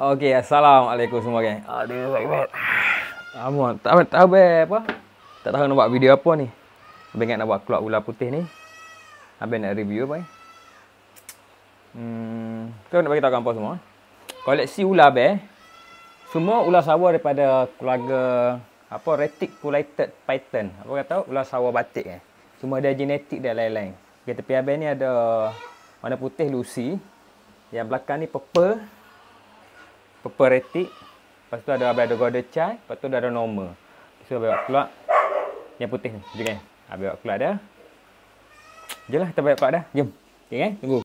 Okey, assalamualaikum semua geng. Aduh, sakit. Amun, tak apa, tak apa apa. Tak tahu nak buat video apa ni. Habis ingat nak buat keluar ular putih ni. Habis nak review apa ni. Hmm, kau nak bagi tahu kampung semua. Koleksi ular be. Semua ular sawa daripada keluarga apa retic reticulated python. Apa kata ular sawa batik eh. Semua ada genetik dan lain-lain. Okay, tepi habis ni ada warna putih Lucy. Yang belakang ni purple purple retic lepas tu ada abang ada golden chai lepas tu ada normal so abang keluar yang putih ni jom kan abang buat keluar dah jelah kita buat pak dah jom okey kan tunggu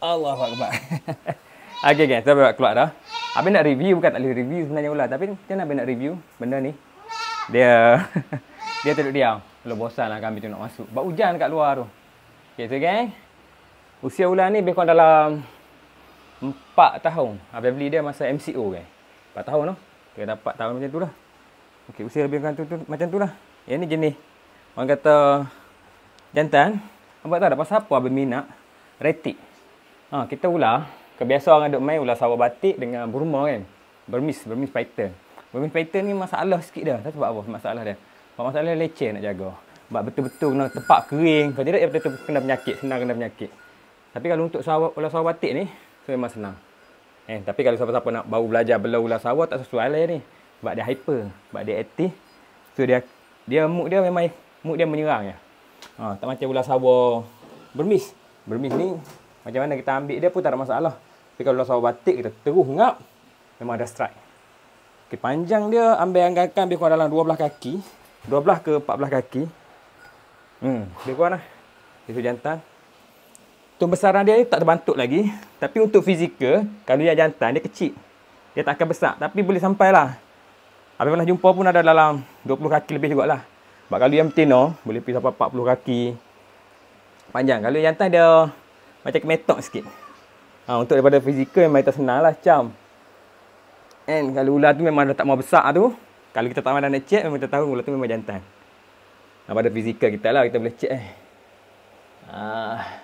Allahuakbar okey guys kita buat keluar dah Abang nak review bukan tak boleh review sebenarnya ular tapi macam mana abang nak review benda ni dia dia duduk diam kalau bosan lah kami tu nak masuk sebab hujan kat luar tu okey so guys usia ular ni lebih kurang dalam Empat tahun Abang beli dia masa MCO kan Empat tahun tu Dia dapat empat tahun macam tu lah Okey, usia lebih kurang tu, tu, macam tu lah Yang ni jenis Orang kata Jantan Abang tak ada pasal apa abang minat Retik ha, Kita ular Kebiasaan orang duduk main ular sawah batik dengan burma kan Bermis, bermis python Bermis python ni masalah sikit dah Tak sebab apa masalah dia Sebab masalah leceh nak jaga Sebab betul-betul kena tepak kering Kalau tidak, dia betul-betul kena penyakit Senang kena penyakit Tapi kalau untuk sawah, ular sawah batik ni So memang senang. Eh, tapi kalau siapa-siapa nak baru belajar belau ular sawah tak sesuai lah ni. Sebab dia hyper, sebab dia aktif. So dia dia mood dia memang mood dia menyerang ya. Ha, tak macam ular sawah bermis. Bermis ni macam mana kita ambil dia pun tak ada masalah. Tapi kalau ular sawah batik kita terus ngap memang ada strike. Okay, panjang dia ambil anggarkan lebih kurang dalam 12 kaki. 12 ke 14 kaki. Hmm, lebih kurang lah. Itu jantan. Tumbesaran besaran dia tak terbantuk lagi tapi untuk fizikal kalau dia jantan dia kecil dia tak akan besar tapi boleh sampai lah apa pernah jumpa pun ada dalam 20 kaki lebih juga lah sebab kalau yang betina boleh pergi sampai 40 kaki panjang kalau jantan dia macam kemetok sikit ha, untuk daripada fizikal memang kita senang lah cam. and kalau ular tu memang dah tak mau besar tu kalau kita tak mandang nak check memang kita tahu ular tu memang jantan ha, pada fizikal kita lah kita boleh check eh Ah. Uh.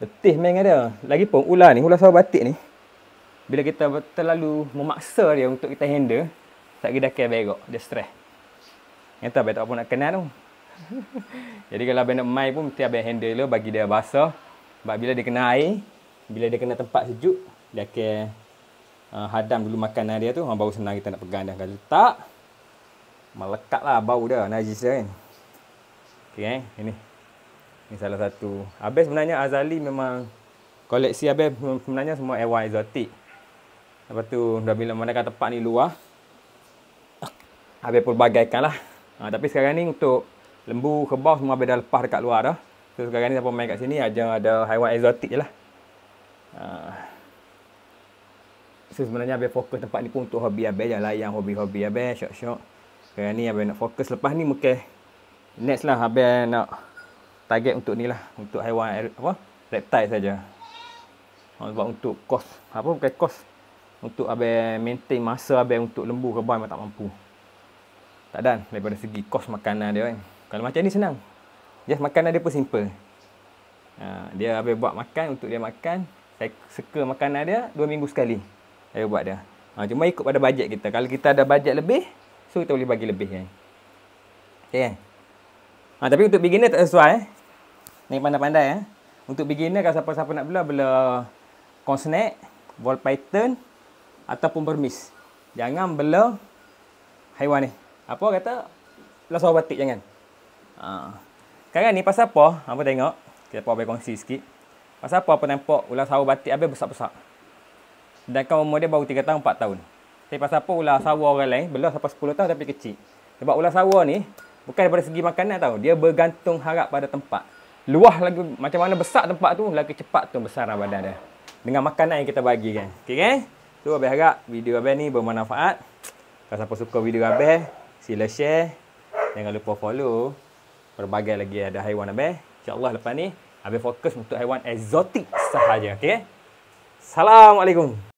Betih main dia. Lagipun ular ni, ular sawah batik ni. Bila kita terlalu memaksa dia untuk kita handle, tak kira kaya berok. Dia stres. Yang tak apa nak kenal tu. Jadi kalau abang nak main pun, mesti abang handle dia, bagi dia basah. Sebab bila dia kena air, bila dia kena tempat sejuk, dia akan uh, hadam dulu makanan dia tu. Orang baru senang kita nak pegang dia. Kalau tak, melekat lah bau dia, najis dia kan. Okay, eh? ini. Ini salah satu. Abel sebenarnya Azali memang koleksi Abel sebenarnya semua Air exotic. Lepas tu dah bila mana tempat ni luar. Abel pelbagaikan lah. Ha, tapi sekarang ni untuk lembu, kebau semua Abel dah lepas dekat luar dah. So sekarang ni siapa main kat sini aja ada haiwan exotic je lah. Ha. So sebenarnya Abel fokus tempat ni pun untuk hobi Abel je lah. Yang hobi-hobi Abel, syok-syok. Sekarang ni Abel nak fokus lepas ni mungkin next lah Abel nak target untuk ni lah untuk haiwan apa reptile saja ha, sebab untuk kos apa bukan kos untuk abai maintain masa abai untuk lembu kebun memang tak mampu tak dan daripada segi kos makanan dia kan kalau macam ni senang just makanan dia pun simple ha, dia abai buat makan untuk dia makan saya suka makanan dia dua minggu sekali saya buat dia ha, cuma ikut pada bajet kita kalau kita ada bajet lebih so kita boleh bagi lebih kan okey kan Ha, tapi untuk beginner tak sesuai eh. Naik pandai-pandai eh. Untuk beginner kalau siapa-siapa nak bela belah Consnack, Ball Python ataupun bermis, Jangan bela haiwan ni. Apa kata? Belah sawah batik jangan. Ha. Sekarang ni pasal apa? Ha, apa tengok? Kita apa boleh kongsi sikit. Pasal apa apa nampak ular sawah batik habis besar-besar. Sedangkan umur dia baru 3 tahun, 4 tahun. Tapi pasal apa ular sawah orang lain belah sampai 10 tahun tapi kecil. Sebab ular sawah ni bukan daripada segi makanan tau. Dia bergantung harap pada tempat luah lagi macam mana besar tempat tu lagi cepat tu besar lah badan dia dengan makanan yang kita bagi kan okey kan so abah harap video abah ni bermanfaat kalau siapa suka video abah sila share jangan lupa follow berbagai lagi ada haiwan abah insyaallah lepas ni abah fokus untuk haiwan eksotik sahaja okey Assalamualaikum